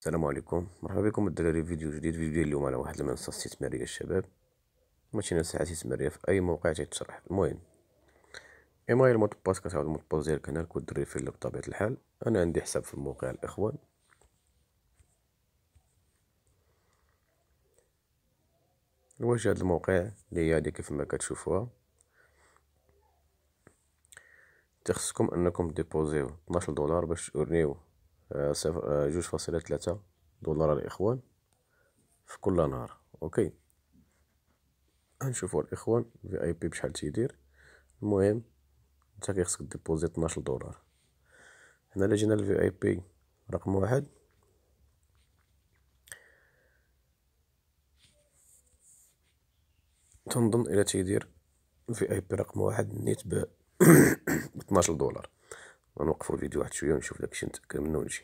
السلام عليكم مرحبا بكم الدراري في فيديو جديد فيديو ديال اليوم على واحد المنصه استثماريه الشباب ماشي نصيحه استثماريه في اي موقع تيتشرح المهم ايميل هي المود باس كتعاود المود باس ديال القناه كدير فيه بطبيعه الحال انا عندي حساب في الموقع الاخوان واش هذا الموقع اللي هي هذه كيف ما كتشوفوها تخصكم انكم ديبوزيو 12 دولار باش تورنيو آه، آه، جوج فاصلة تلاتة دولار الإخوان في كل نهار أوكي هنشوفوا الإخوان في أي بي بشحال تيدير المهم نتا كيخصك ديبوزي طناش دولار هنا إلا جينا للفي أي بي رقم واحد تنظن إلا تيدير في أي بي رقم واحد نيت ب 12 دولار غنوقفو الفيديو واحد شويه ونشوف داكشي نتاكد منه ونجي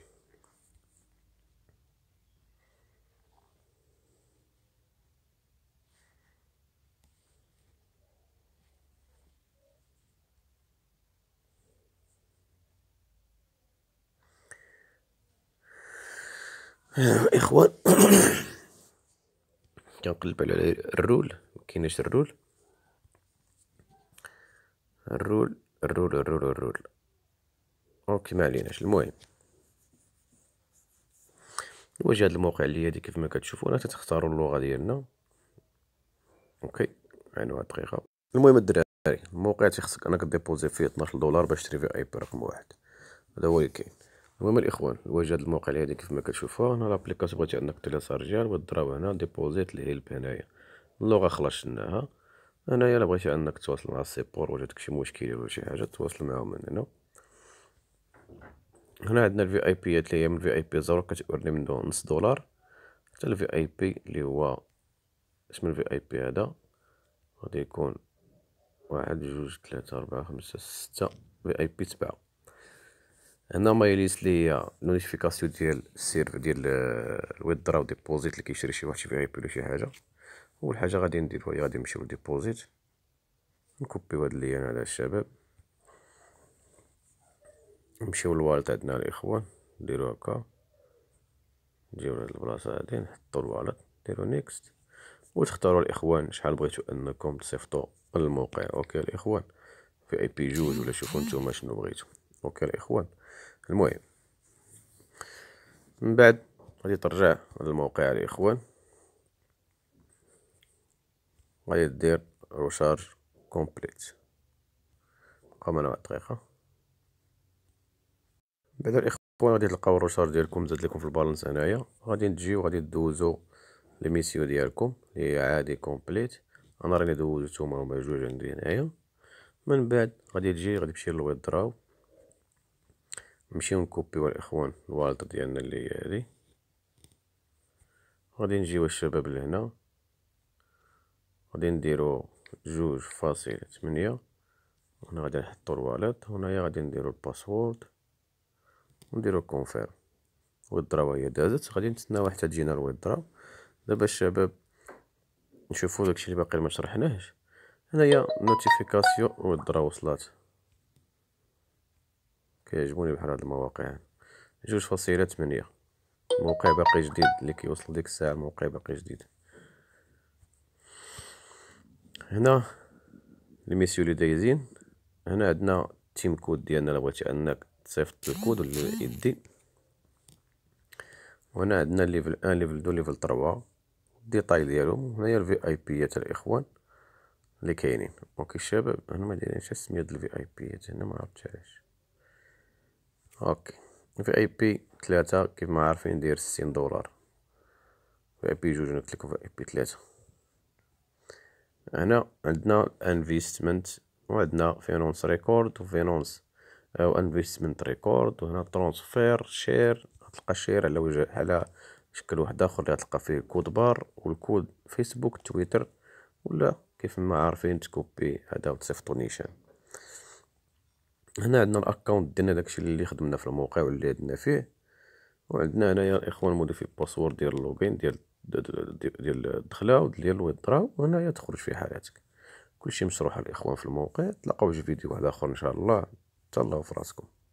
اخوان كنقلب على الرول مكيناش الرول الرول الرول الرول الرول, الرول. اوكي ما عليناش المهم الواجهه هذا الموقع اللي هادي كيف ما انا تختاروا اللغه ديالنا اوكي عينو يعني هاد الدقيقه المهم الدراري الموقع تيخصك انك ديبوزي فيه 12 دولار باش تشري فيه اي بي رقم واحد هذا هو اللي كاين المهم الاخوان الواجهه الموقع اللي هادي كيف ما كتشوفوها هنا لابليكاسيون بغيتي انك تلاسها رجال وتضراو هنا ديبوزيت الهيلب هنايا اللغه خلصناها هنايا الا بغيتي انك تواصل مع السيبور ولا داكشي شي مشكل ولا شي حاجه تواصل معاهم من هنا هنا عندنا الفي اي بي اللي هي من الفي اي بي زيرو كتورني دون نص دولار حتى الفي اي بي اللي هو اسم الفي اي بي هذا غادي يكون واحد جوج ثلاثة أربعة خمسة ستة في اي بي سبعة هنا ما يليس لي هي نوتيفيكاسيون ديال السيرف ديال دراو آه، ديبوزيت اللي كيشري شي واحد شي في اي بي ولا شي حاجة أول حاجة غادي نديرو هي غادي نمشيو لديبوزيت نكوبيو هاد اللين على الشباب نمشيو للوالد عندنا الاخوان نديرو هكا نجيو لهاد البلاصه هادي نحطو الوالد نديرو نيكست وتختاروا الاخوان شحال بغيتو انكم تصيفطوا الموقع اوكي الاخوان في اي بي جوج ولا شوفوا نتوما شنو بغيتو اوكي الاخوان المهم من بعد غادي ترجع للموقع الاخوان غادي دير روشارج كومبليت قام انا دقيقه بعدا الاخوان غادي تلقاو الروشار ديالكم زاد لكم في البالانس هنايا غادي تجيو غادي دوزو لي ميسيو ديالكم لي عادي كومبليت انا راني دوزتهم هما جوج عندي هنايا من بعد غادي تجي غادي تمشي للويدراو نمشيو نكوبيو الاخوان الوالد ديالنا اللي هي هادي غادي نجيو الشباب لهنا غادي نديرو جوج فاصل تمنية هنا غادي نحطو الوالد هنايا غادي نديرو الباسورد ونديرو كونفيرم ويدرا هي دازت غادي نتسناو حتى تجينا الويدرا دابا الشباب نشوفو داكشي اللي باقي ما شرحناهش هنايا نوتيفيكاسيون ويدرا وصلات كيعجبوني بحال هاد المواقع جوج فاصيلة تمنية موقع باقي جديد اللي كيوصل ديك الساعة موقع باقي جديد هنا ميسيو لي دايزين هنا عندنا التيم كود ديالنا الا بغيتي انك تصيفط الكود ليدي وهنا عندنا ليفل 1 ليفل 2 ليفل 3 الديتاي ديالو هنايا الفي اي بي تاع الاخوان اللي كاينين اوكي الشباب هنا ما دايرينش السميه ديال الفي اي بي هنا ما عرفتش علاش اوكي في اي بي 3 كيف ما عارفين داير 60 دولار في اي بي جوج نكليكو في اي بي 3 هنا عندنا انفيستمنت وعندنا فينونس ريكورد وفينونس انفستمنت ريكورد وهنا ترونسفير شير غتلقى شير على وجه على شكل واحد اخر اللي غتلقى فيه كود بار والكود فيسبوك تويتر ولا كيف ما عارفين تكوبي هذا وتصيفطو نيشان هنا عندنا الاكونت ديالنا داكشي اللي خدمنا في الموقع واللي عندنا فيه وعندنا هنايا الاخوان موديفي باسورد ديال اللوغين ديال ديال الدخله ديال الويدرا وهنايا تخرج في حالاتك كلشي مشروح الإخوان في الموقع تلقاو في فيديو واحد آخر إن شاء الله تهلاو في راسكم